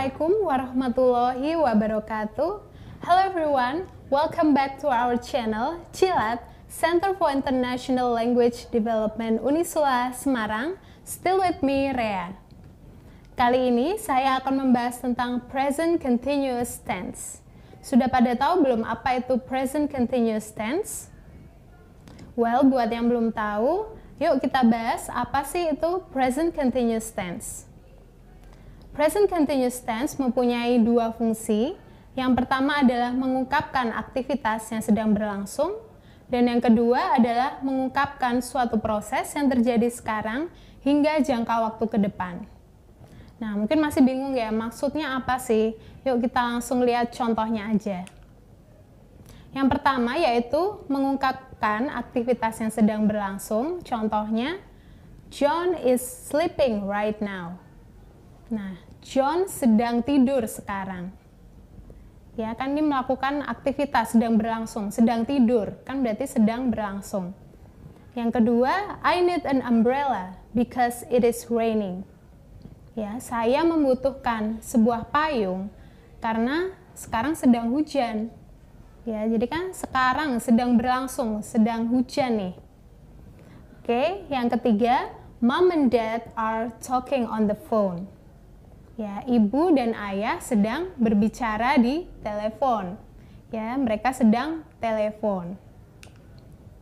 Assalamualaikum warahmatullahi wabarakatuh. Hello everyone, welcome back to our channel Cilat Center for International Language Development Unisula Semarang. Still with me Rea. Kali ini saya akan membahas tentang present continuous tense. Sudah pada tahu belum apa itu present continuous tense? Well, buat yang belum tahu, yuk kita bahas apa sih itu present continuous tense. Present Continuous Tense mempunyai dua fungsi. Yang pertama adalah mengungkapkan aktivitas yang sedang berlangsung, dan yang kedua adalah mengungkapkan suatu proses yang terjadi sekarang hingga jangka waktu ke depan. Nah, mungkin masih bingung ya, maksudnya apa sih? Yuk kita langsung lihat contohnya aja. Yang pertama yaitu mengungkapkan aktivitas yang sedang berlangsung. Contohnya, John is sleeping right now. Nah, John sedang tidur sekarang. Ya, kan ini melakukan aktivitas sedang berlangsung, sedang tidur, kan berarti sedang berlangsung. Yang kedua, I need an umbrella because it is raining. Ya, saya membutuhkan sebuah payung karena sekarang sedang hujan. Ya, jadi kan sekarang sedang berlangsung, sedang hujan nih. Oke, yang ketiga, mom and dad are talking on the phone. Ya, ibu dan ayah sedang berbicara di telepon. Ya, mereka sedang telepon.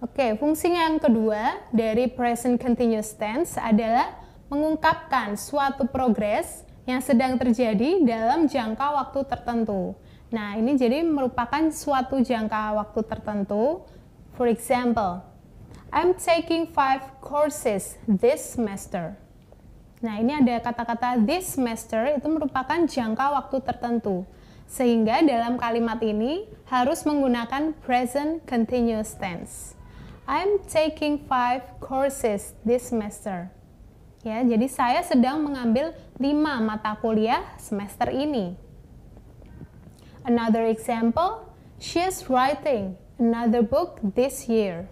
Oke, fungsi yang kedua dari present continuous tense adalah mengungkapkan suatu progres yang sedang terjadi dalam jangka waktu tertentu. Nah, ini jadi merupakan suatu jangka waktu tertentu. For example, I'm taking five courses this semester. Nah, ini ada kata-kata this semester itu merupakan jangka waktu tertentu. Sehingga dalam kalimat ini harus menggunakan present continuous tense. I'm taking five courses this semester. Ya, jadi saya sedang mengambil lima mata kuliah semester ini. Another example, she is writing another book this year.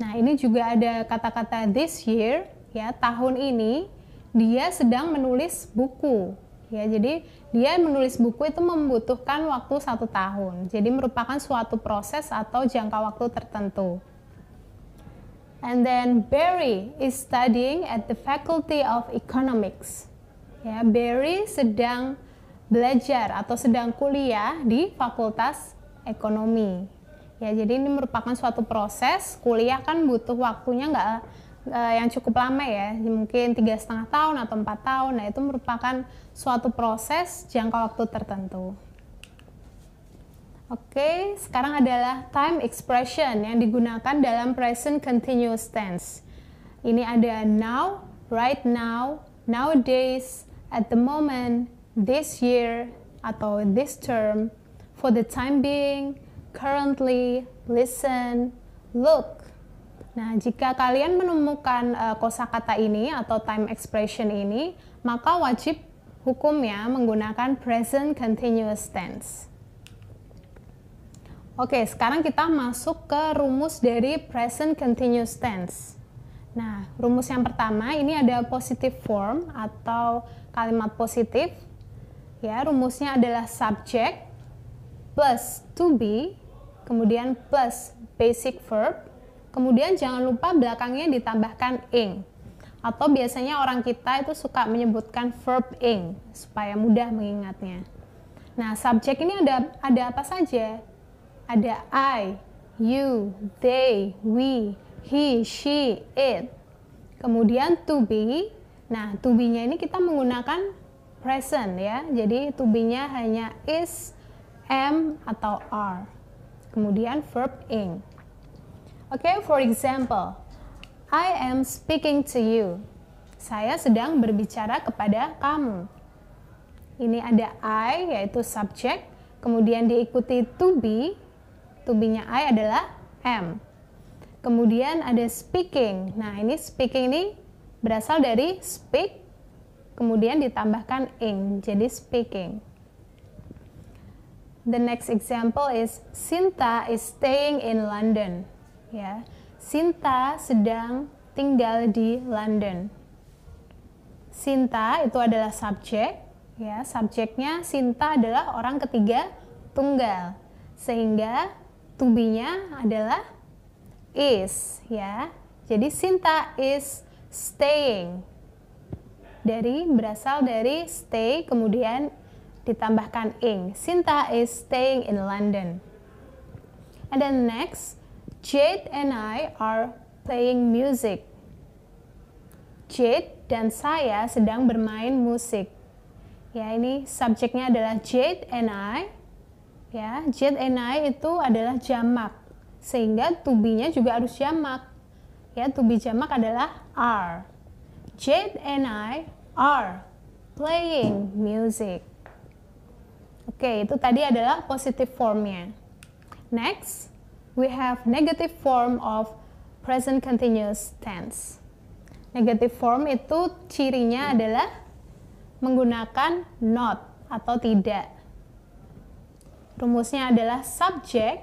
Nah, ini juga ada kata-kata this year, ya, tahun ini dia sedang menulis buku ya jadi dia menulis buku itu membutuhkan waktu satu tahun jadi merupakan suatu proses atau jangka waktu tertentu and then Barry is studying at the Faculty of Economics ya Barry sedang belajar atau sedang kuliah di Fakultas Ekonomi ya jadi ini merupakan suatu proses kuliah kan butuh waktunya nggak Eh, yang cukup lama ya, mungkin tiga setengah tahun atau empat tahun. Nah itu merupakan suatu proses jangka waktu tertentu. Oke, sekarang adalah time expression yang digunakan dalam present continuous tense. Ini ada now, right now, nowadays, at the moment, this year, atau this term, for the time being, currently, listen, look, Nah, jika kalian menemukan uh, kosakata ini atau time expression ini, maka wajib hukumnya menggunakan present continuous tense. Oke, sekarang kita masuk ke rumus dari present continuous tense. Nah, rumus yang pertama ini ada positive form atau kalimat positif. Ya, rumusnya adalah subject plus to be, kemudian plus basic verb Kemudian jangan lupa belakangnya ditambahkan ing. Atau biasanya orang kita itu suka menyebutkan verb ing supaya mudah mengingatnya. Nah, subjek ini ada ada apa saja? Ada I, you, they, we, he, she, it. Kemudian to be. Nah, to be-nya ini kita menggunakan present ya. Jadi to be-nya hanya is, am atau are. Kemudian verb ing. Okay, for example, I am speaking to you. Saya sedang berbicara kepada kamu. Ini ada I yaitu subject, kemudian diikuti to be. To be-nya I adalah am. Kemudian ada speaking. Nah, ini speaking ini berasal dari speak kemudian ditambahkan ing. Jadi speaking. The next example is Sinta is staying in London ya. Sinta sedang tinggal di London. Sinta itu adalah subjek, ya. Subjeknya Sinta adalah orang ketiga tunggal. Sehingga to adalah is, ya. Jadi Sinta is staying. Dari berasal dari stay kemudian ditambahkan ing. Sinta is staying in London. And then next, Jade and I are playing music. Jade dan saya sedang bermain musik. Ya, ini subjeknya adalah Jade and I. Ya, Jade and I itu adalah jamak. Sehingga to be-nya juga harus jamak. Ya, to be jamak adalah are. Jade and I are playing music. Oke, itu tadi adalah positive formnya. Next, we have negative form of present continuous tense. Negative form itu cirinya adalah menggunakan not atau tidak. Rumusnya adalah subject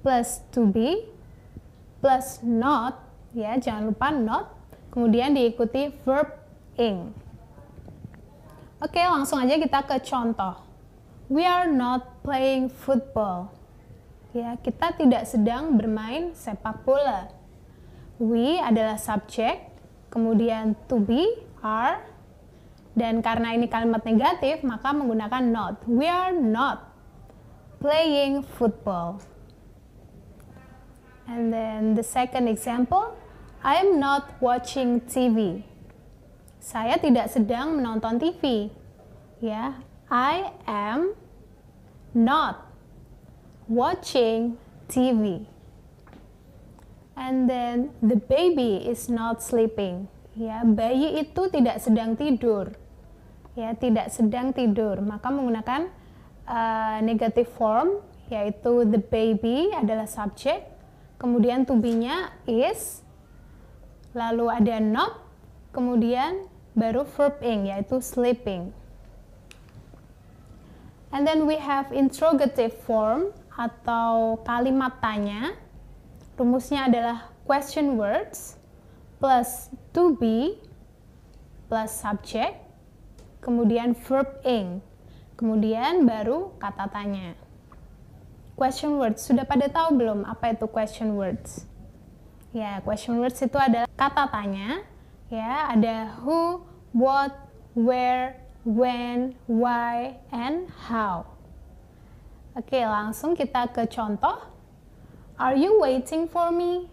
plus to be plus not ya, jangan lupa not, kemudian diikuti verb ing. Oke, langsung aja kita ke contoh. We are not playing football ya kita tidak sedang bermain sepak bola. We adalah subjek, kemudian to be, are, dan karena ini kalimat negatif maka menggunakan not. We are not playing football. And then the second example, I am not watching TV. Saya tidak sedang menonton TV. Ya, yeah. I am not watching TV. And then the baby is not sleeping. Ya, bayi itu tidak sedang tidur. Ya, tidak sedang tidur. Maka menggunakan uh, negative form yaitu the baby adalah subject, kemudian to be-nya is, lalu ada not, kemudian baru verb ing yaitu sleeping. And then we have interrogative form atau kalimat tanya. Rumusnya adalah question words plus to be plus subject, kemudian verb ing, kemudian baru kata tanya. Question words, sudah pada tahu belum apa itu question words? Ya, question words itu adalah kata tanya, ya, ada who, what, where, when, why, and how. Oke, langsung kita ke contoh. Are you waiting for me?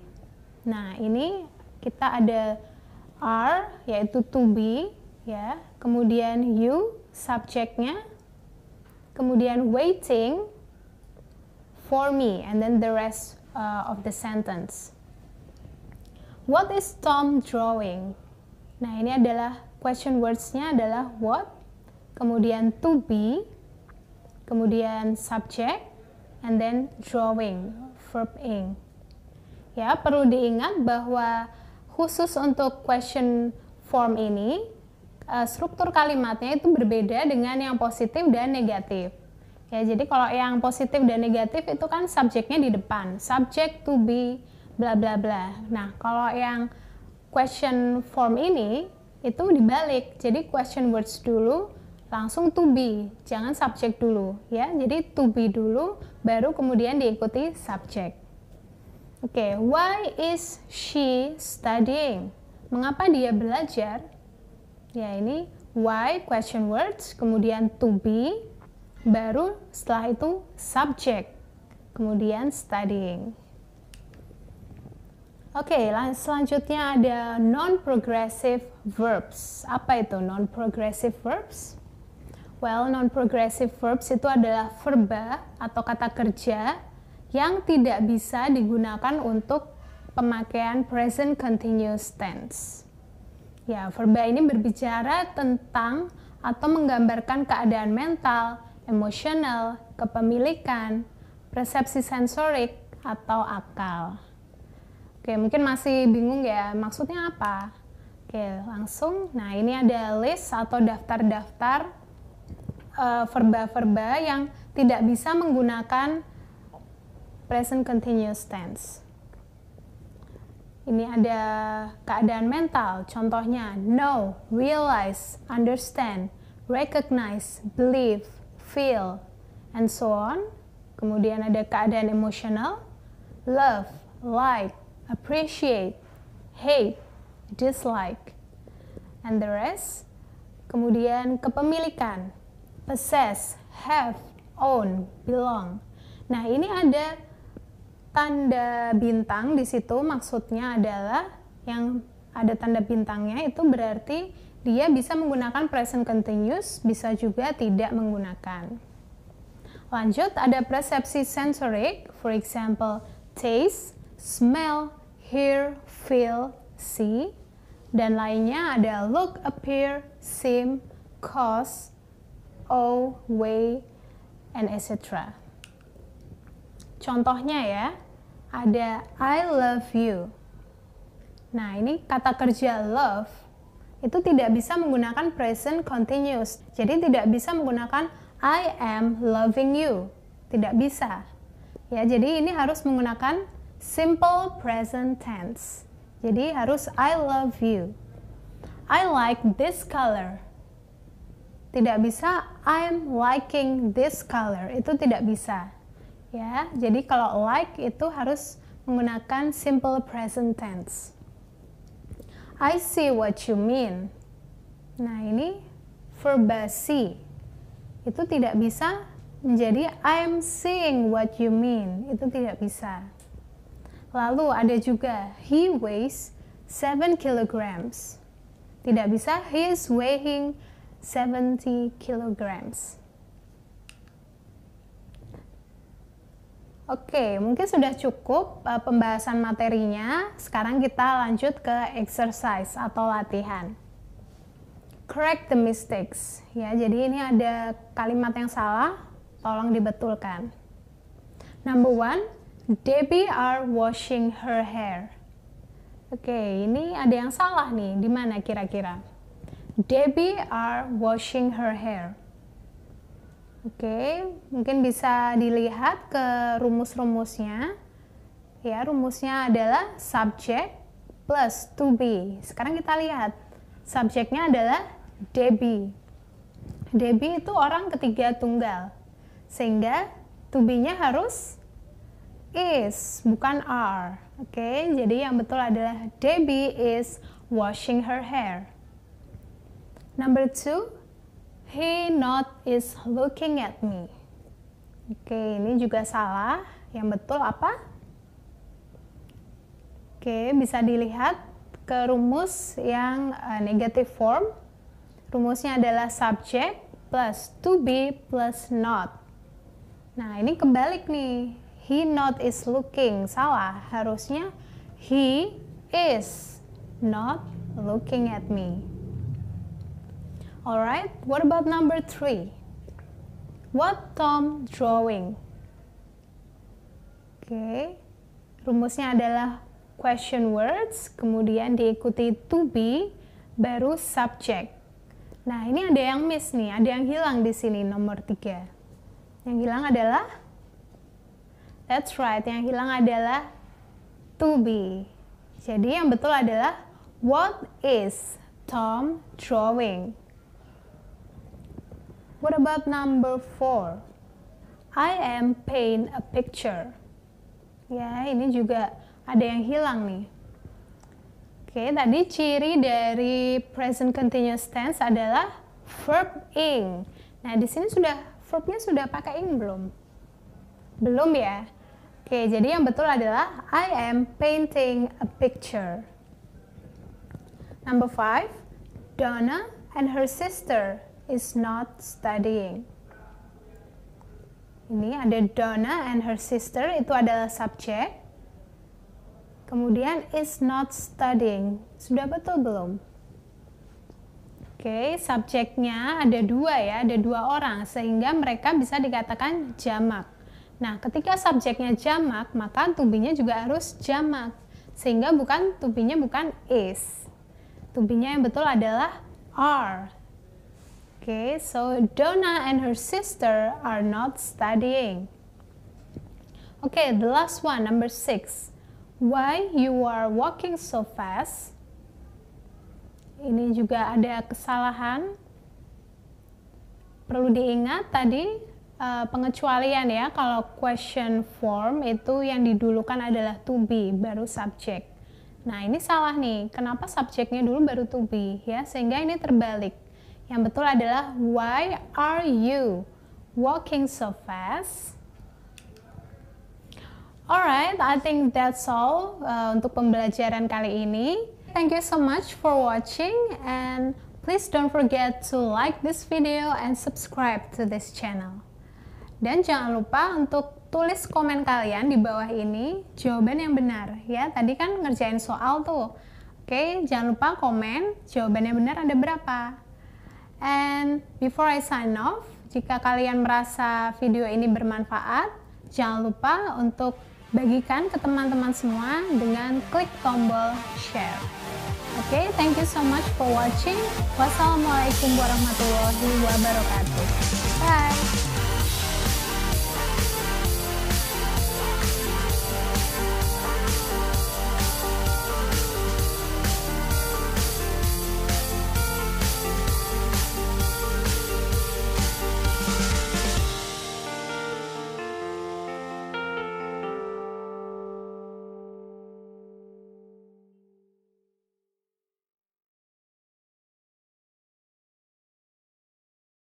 Nah, ini kita ada are yaitu to be ya. Kemudian you subjeknya. Kemudian waiting for me and then the rest uh, of the sentence. What is Tom drawing? Nah, ini adalah question words-nya adalah what, kemudian to be, kemudian subject, and then drawing, verb-ing. Ya, perlu diingat bahwa khusus untuk question form ini, eh, struktur kalimatnya itu berbeda dengan yang positif dan negatif. Ya, jadi kalau yang positif dan negatif itu kan subjeknya di depan, subject to be bla bla bla. Nah, kalau yang question form ini itu dibalik. Jadi question words dulu, langsung to be, jangan subjek dulu ya. Jadi to be dulu baru kemudian diikuti subjek. Oke, okay, why is she studying? Mengapa dia belajar? Ya ini why question words, kemudian to be, baru setelah itu subjek, kemudian studying. Oke, okay, selanjutnya ada non-progressive verbs. Apa itu non-progressive verbs? Well, non-progressive verbs itu adalah verba atau kata kerja yang tidak bisa digunakan untuk pemakaian present continuous tense. Ya, verba ini berbicara tentang atau menggambarkan keadaan mental, emosional, kepemilikan, persepsi sensorik, atau akal. Oke, mungkin masih bingung ya, maksudnya apa? Oke, langsung. Nah, ini ada list atau daftar-daftar Eh, verba-verba uh, yang tidak bisa menggunakan present continuous tense. Ini ada keadaan mental, contohnya know, realize, understand, recognize, believe, feel, and so on. Kemudian ada keadaan emosional, love, like, appreciate, hate, dislike, and the rest. Kemudian kepemilikan, possess, have, own, belong. Nah, ini ada tanda bintang di situ maksudnya adalah yang ada tanda bintangnya itu berarti dia bisa menggunakan present continuous, bisa juga tidak menggunakan. Lanjut, ada persepsi sensorik, for example, taste, smell, hear, feel, see, dan lainnya ada look, appear, seem, cause, O, way, and etc. Contohnya ya, ada I love you. Nah, ini kata kerja love itu tidak bisa menggunakan present continuous. Jadi tidak bisa menggunakan I am loving you. Tidak bisa. Ya, jadi ini harus menggunakan simple present tense. Jadi harus I love you. I like this color. Tidak bisa I'm liking this color. Itu tidak bisa. Ya, jadi kalau like itu harus menggunakan simple present tense. I see what you mean. Nah, ini verbasi Itu tidak bisa menjadi I'm seeing what you mean. Itu tidak bisa. Lalu ada juga he weighs 7 kilograms. Tidak bisa he is weighing 70 kilograms. Oke, mungkin sudah cukup eh, pembahasan materinya. Sekarang kita lanjut ke exercise atau latihan. Correct the mistakes. Ya, jadi ini ada kalimat yang salah, tolong dibetulkan. Number one, Debbie are washing her hair. Oke, ini ada yang salah nih. Di mana kira-kira? Debbie are washing her hair. Oke, okay, mungkin bisa dilihat ke rumus-rumusnya. Ya, rumusnya adalah subject plus to be. Sekarang kita lihat. Subjeknya adalah Debbie. Debbie itu orang ketiga tunggal. Sehingga to be-nya harus is, bukan are. Oke, okay, jadi yang betul adalah Debbie is washing her hair. Number two, he not is looking at me. Oke, ini juga salah. Yang betul apa? Oke, bisa dilihat ke rumus yang uh, negative form. Rumusnya adalah subject plus to be plus not. Nah, ini kebalik nih. He not is looking. Salah. Harusnya he is not looking at me. Alright, what about number three? What Tom drawing? Oke, okay. rumusnya adalah question words, kemudian diikuti to be, baru subject. Nah, ini ada yang miss nih, ada yang hilang di sini nomor tiga. Yang hilang adalah That's right, yang hilang adalah to be. Jadi yang betul adalah what is Tom drawing? What about number four? I am paint a picture. Ya, ini juga ada yang hilang nih. Oke, tadi ciri dari present continuous tense adalah verb ing. Nah, di sini sudah verbnya sudah pakai ing belum? Belum ya? Oke, jadi yang betul adalah I am painting a picture. Number five, Donna and her sister is not studying. Ini ada Donna and her sister itu adalah subjek. Kemudian is not studying. Sudah betul belum? Oke, okay, subjeknya ada dua ya, ada dua orang sehingga mereka bisa dikatakan jamak. Nah, ketika subjeknya jamak, maka tubinya juga harus jamak. Sehingga bukan tubinya bukan is. Tubinya yang betul adalah are Okay, so Donna and her sister are not studying. Okay, the last one, number six. Why you are walking so fast? Ini juga ada kesalahan. Perlu diingat tadi uh, pengecualian ya, kalau question form itu yang didulukan adalah to be, baru subject. Nah, ini salah nih. Kenapa subjeknya dulu baru to be ya? Sehingga ini terbalik yang betul adalah why are you walking so fast? Alright, I think that's all uh, untuk pembelajaran kali ini. Thank you so much for watching and please don't forget to like this video and subscribe to this channel. Dan jangan lupa untuk tulis komen kalian di bawah ini jawaban yang benar ya. Tadi kan ngerjain soal tuh. Oke, jangan lupa komen jawaban yang benar ada berapa. And before I sign off, jika kalian merasa video ini bermanfaat, jangan lupa untuk bagikan ke teman-teman semua dengan klik tombol share. Oke, okay, thank you so much for watching. Wassalamualaikum warahmatullahi wabarakatuh. Bye.